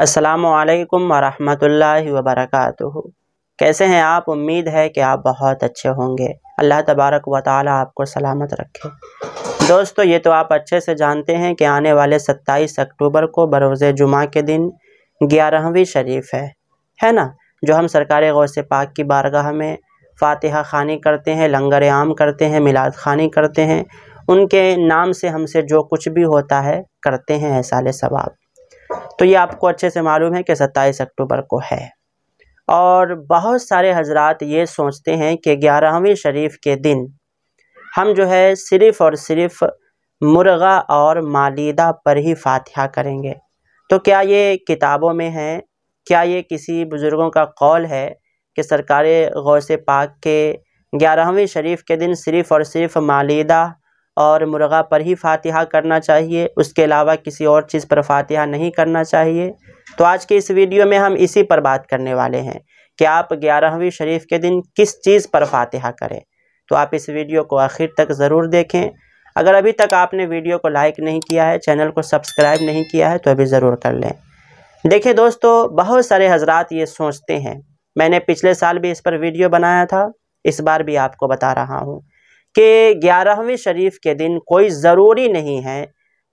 असलकम वरहमल वबरक कैसे हैं आप उम्मीद है कि आप बहुत अच्छे होंगे अल्लाह तबारक व ताली आपको सलामत रखे दोस्तों ये तो आप अच्छे से जानते हैं कि आने वाले 27 अक्टूबर को बरोज़ जुमा के दिन ग्यारहवीं शरीफ है है ना जो हम गौ गौस पाक की बारगाह में फातिहा खानी करते हैं लंगर आम करते हैं मिलाद खानी करते हैं उनके नाम से हमसे जो कुछ भी होता है करते हैं ऐसा सवाब तो ये आपको अच्छे से मालूम है कि सत्ताईस अक्टूबर को है और बहुत सारे हजरत ये सोचते हैं कि ग्यारहवीं शरीफ के दिन हम जो है सिर्फ़ और सिर्फ़ मुर्गा और मालिदा पर ही फातिहा करेंगे तो क्या ये किताबों में है क्या ये किसी बुज़ुर्गों का कौल है कि सरकार से पाक के ग्यारहवीं शरीफ के दिन सिर्फ़ और सिर्फ़ मालिदा और मुर्गा पर ही फातिहा करना चाहिए उसके अलावा किसी और चीज़ पर फातिहा नहीं करना चाहिए तो आज के इस वीडियो में हम इसी पर बात करने वाले हैं कि आप ग्यारहवीं शरीफ के दिन किस चीज़ पर फातिहा करें तो आप इस वीडियो को आखिर तक ज़रूर देखें अगर अभी तक आपने वीडियो को लाइक नहीं किया है चैनल को सब्सक्राइब नहीं किया है तो अभी ज़रूर कर लें देखिए दोस्तों बहुत सारे हजरात ये सोचते हैं मैंने पिछले साल भी इस पर वीडियो बनाया था इस बार भी आपको बता रहा हूँ कि ग्यारहवीं शरीफ के दिन कोई ज़रूरी नहीं है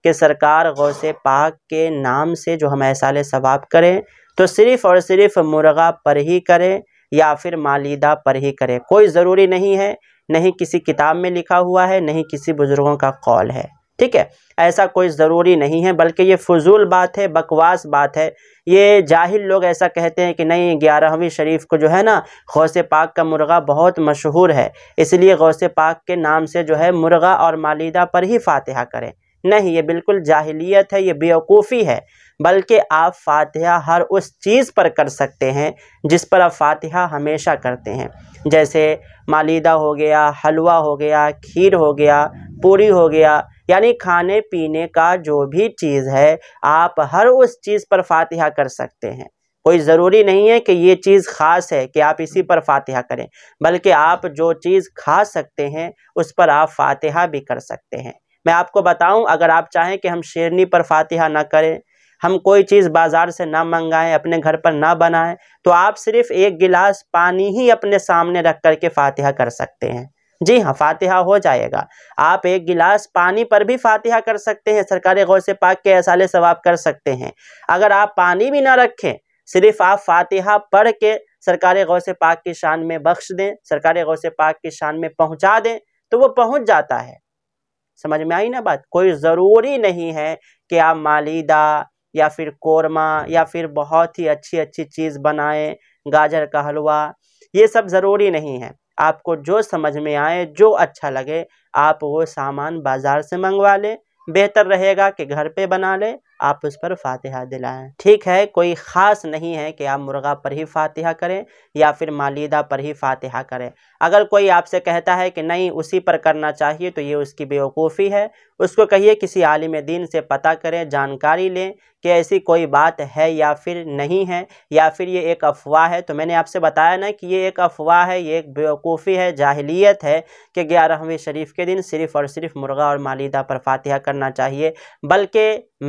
कि सरकार गौसे पाक के नाम से जो हम ऐसा सवाब करें तो सिर्फ़ और सिर्फ़ मुर्गा पर ही करें या फिर मालिदा पर ही करें कोई ज़रूरी नहीं है नहीं किसी किताब में लिखा हुआ है नहीं किसी बुज़ुर्गों का कौल है ठीक है ऐसा कोई ज़रूरी नहीं है बल्कि ये फजूल बात है बकवास बात है ये जाहिल लोग ऐसा कहते हैं कि नहीं ग्यारहवीं शरीफ को जो है ना गौस पाक का मुर्गा बहुत मशहूर है इसलिए गौस पाक के नाम से जो है मुर्गा और मालिदा पर ही फातहा करें नहीं ये बिल्कुल जाहिलियत है ये बेवकूफ़ी है बल्कि आप फ़ातहा हर उस चीज़ पर कर सकते हैं जिस पर आप फातहा हमेशा करते हैं जैसे मालिदा हो गया हलवा हो गया खीर हो गया पूरी हो गया यानी खाने पीने का जो भी चीज़ है आप हर उस चीज़ पर फातिहा कर सकते हैं कोई ज़रूरी नहीं है कि ये चीज़ ख़ास है कि आप इसी पर फातिहा करें बल्कि आप जो चीज़ खा सकते हैं उस पर आप फातिहा भी कर सकते हैं मैं आपको बताऊं अगर आप चाहें कि हम शेरनी पर फातिहा ना करें हम कोई चीज़ बाज़ार से ना मंगाएं अपने घर पर ना बनाएं तो आप सिर्फ़ एक गिलास पानी ही अपने सामने रख कर के फातिहा कर सकते हैं जी हाँ फातिहा हो जाएगा आप एक गिलास पानी पर भी फातिहा कर सकते हैं सरकारी गौ से पाक के असाले सवाब कर सकते हैं अगर आप पानी भी ना रखें सिर्फ आप फातिहा पढ़ के सरकारी गौ से पाक की शान में बख्श दें सरकारी गौ से पाक की शान में पहुँचा दें तो वो पहुँच जाता है समझ में आई ना बात कोई ज़रूरी नहीं है कि आप मालिदा या फिर कोरमा या फिर बहुत ही अच्छी अच्छी चीज़ बनाएं गाजर का हलवा ये सब ज़रूरी नहीं है आपको जो समझ में आए जो अच्छा लगे आप वो सामान बाज़ार से मंगवा लें बेहतर रहेगा कि घर पे बना लें आप उस पर फातिहा दिलाएं ठीक है कोई ख़ास नहीं है कि आप मुर्गा पर ही फातिहा करें या फिर मालिदा पर ही फातिहा करें अगर कोई आपसे कहता है कि नहीं उसी पर करना चाहिए तो ये उसकी बेवकूफ़ी है उसको कहिए किसी आलिम दीन से पता करें जानकारी लें कि ऐसी कोई बात है या फिर नहीं है या फिर ये एक अफवाह है तो मैंने आपसे बताया ना कि ये एक अफवाह है ये एक बेवकूफ़ी है जाहिलियत है कि ग्यारहवीं शरीफ के दिन सिर्फ़ और सिर्फ मुर्गा और मालिदा पर फातिहा करना चाहिए बल्कि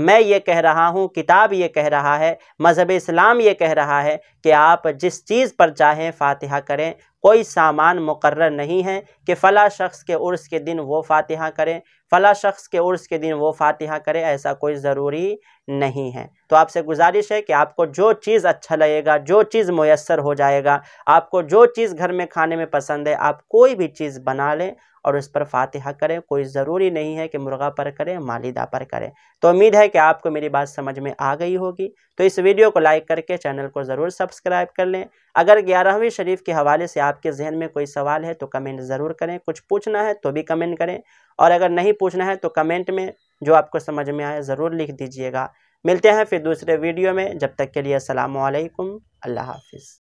मैं ये कह रहा हूँ किताब ये कह रहा है मज़हब इस्लाम ये कह रहा है कि आप जिस चीज़ पर चाहें फातिहा करें कोई सामान मुकर नहीं है कि फ़ला शख्स के उर्स के दिन वो फातिहा करें फ़ला शख्स के उर्स के दिन वो फातिहा करें ऐसा कोई ज़रूरी नहीं है तो आपसे गुजारिश है कि आपको जो चीज़ अच्छा लगेगा जो चीज़ मैसर हो जाएगा आपको जो चीज़ घर में खाने में पसंद है आप कोई भी चीज़ बना लें और उस पर फातिहा करें कोई ज़रूरी नहीं है कि मुर्गा पर करें मालिदा पर करें तो उम्मीद है कि आपको मेरी बात समझ में आ गई होगी तो इस वीडियो को लाइक करके चैनल को ज़रूर सब्सक्राइब कर लें अगर ग्यारहवीं शरीफ के हवाले से आपके जहन में कोई सवाल है तो कमेंट ज़रूर करें कुछ पूछना है तो भी कमेंट करें और अगर नहीं पूछना है तो कमेंट में जो आपको समझ में आए ज़रूर लिख दीजिएगा मिलते हैं फिर दूसरे वीडियो में जब तक के लिए असलकम अल्लाह हाफिज़